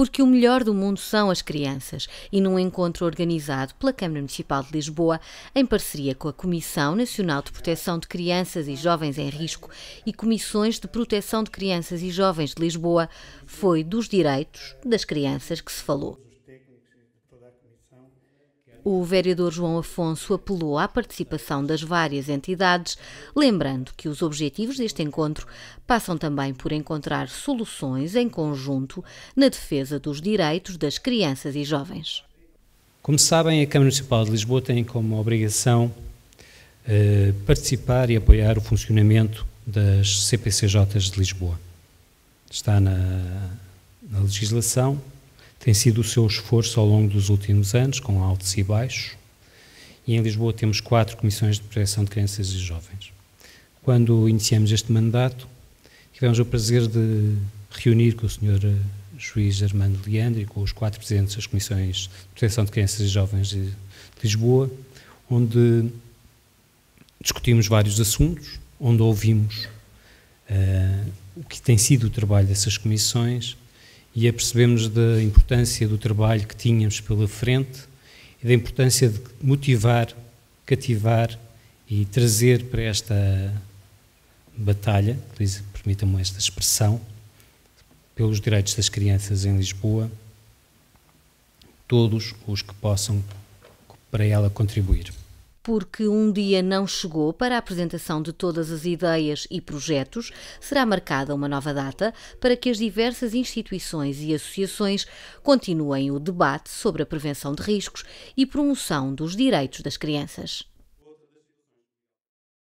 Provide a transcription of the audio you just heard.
porque o melhor do mundo são as crianças e num encontro organizado pela Câmara Municipal de Lisboa, em parceria com a Comissão Nacional de Proteção de Crianças e Jovens em Risco e Comissões de Proteção de Crianças e Jovens de Lisboa, foi dos direitos das crianças que se falou. O vereador João Afonso apelou à participação das várias entidades, lembrando que os objetivos deste encontro passam também por encontrar soluções em conjunto na defesa dos direitos das crianças e jovens. Como sabem, a Câmara Municipal de Lisboa tem como obrigação eh, participar e apoiar o funcionamento das CPCJs de Lisboa. Está na, na legislação tem sido o seu esforço ao longo dos últimos anos, com altos e baixos. E em Lisboa temos quatro comissões de proteção de crianças e jovens. Quando iniciamos este mandato, tivemos o prazer de reunir com o Sr. Eh, juiz Armando Leandro e com os quatro presidentes das comissões de proteção de crianças e jovens de Lisboa, onde discutimos vários assuntos, onde ouvimos uh, o que tem sido o trabalho dessas comissões e apercebemos da importância do trabalho que tínhamos pela frente e da importância de motivar, cativar e trazer para esta batalha, permitam-me esta expressão, pelos direitos das crianças em Lisboa, todos os que possam para ela contribuir porque um dia não chegou para a apresentação de todas as ideias e projetos, será marcada uma nova data para que as diversas instituições e associações continuem o debate sobre a prevenção de riscos e promoção dos direitos das crianças.